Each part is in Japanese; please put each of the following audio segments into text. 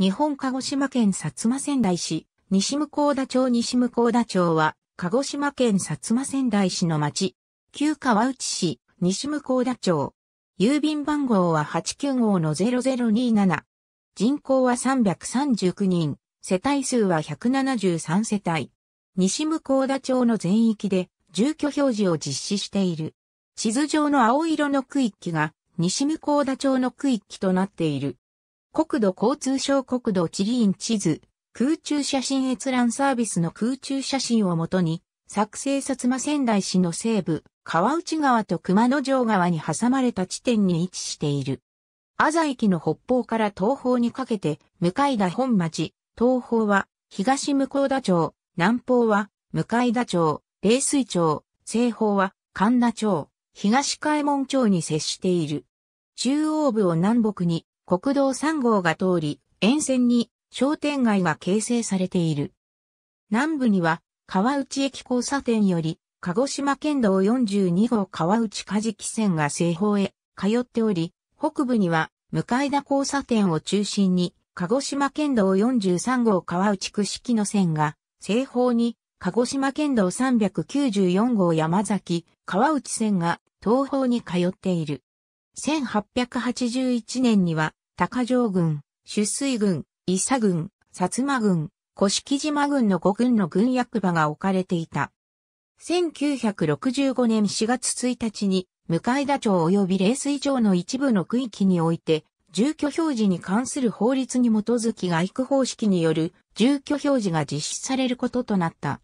日本鹿児島県薩摩仙台市、西向田町西向田町は、鹿児島県薩摩仙台市の町、旧川内市、西向田町。郵便番号は89 5 0027。人口は339人、世帯数は173世帯。西向田町の全域で住居表示を実施している。地図上の青色の区域が西向田町の区域となっている。国土交通省国土地理院地図、空中写真閲覧サービスの空中写真をもとに、作成薩摩仙台市の西部、川内川と熊野城川に挟まれた地点に位置している。阿佐駅の北方から東方にかけて、向田本町、東方は東向田町、南方は向田町、冷水町、西方は神田町、東海門町に接している。中央部を南北に国道3号が通り、沿線に商店街が形成されている。南部には川内駅交差点より、鹿児島県道42号川内梶木線が西方へ通っており、北部には向田交差点を中心に、鹿児島県道43号川内串木の線が西方に、鹿児島県道394号山崎川内線が東方に通っている。1881年には高城軍、出水軍、伊佐軍、薩摩軍、甑島軍の5軍の軍役場が置かれていた。1965年4月1日に、向田町及び冷水町の一部の区域において、住居表示に関する法律に基づき外区方式による住居表示が実施されることとなった。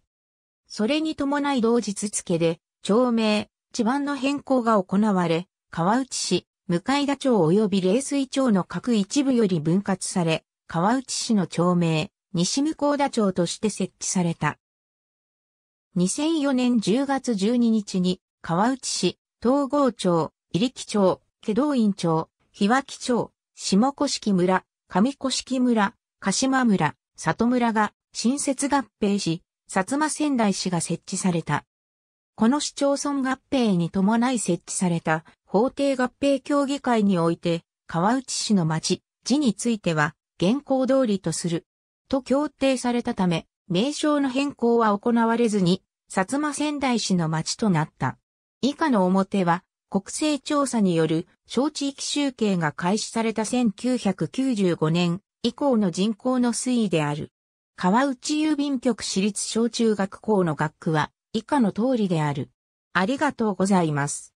それに伴い同日付で、町名、地盤の変更が行われ、川内市、向田町及び冷水町の各一部より分割され、川内市の町名、西向田町として設置された。2004年10月12日に、川内市、東郷町、入木町、祁道院町、日脇町、下甑村、上甑村、鹿島村、里村が新設合併し、薩摩仙台市が設置された。この市町村合併に伴い設置された法定合併協議会において、川内市の町、字については、現行通りとする。と協定されたため、名称の変更は行われずに、薩摩仙台市の町となった。以下の表は、国勢調査による小地域集計が開始された1995年以降の人口の推移である。川内郵便局私立小中学校の学区は以下の通りである。ありがとうございます。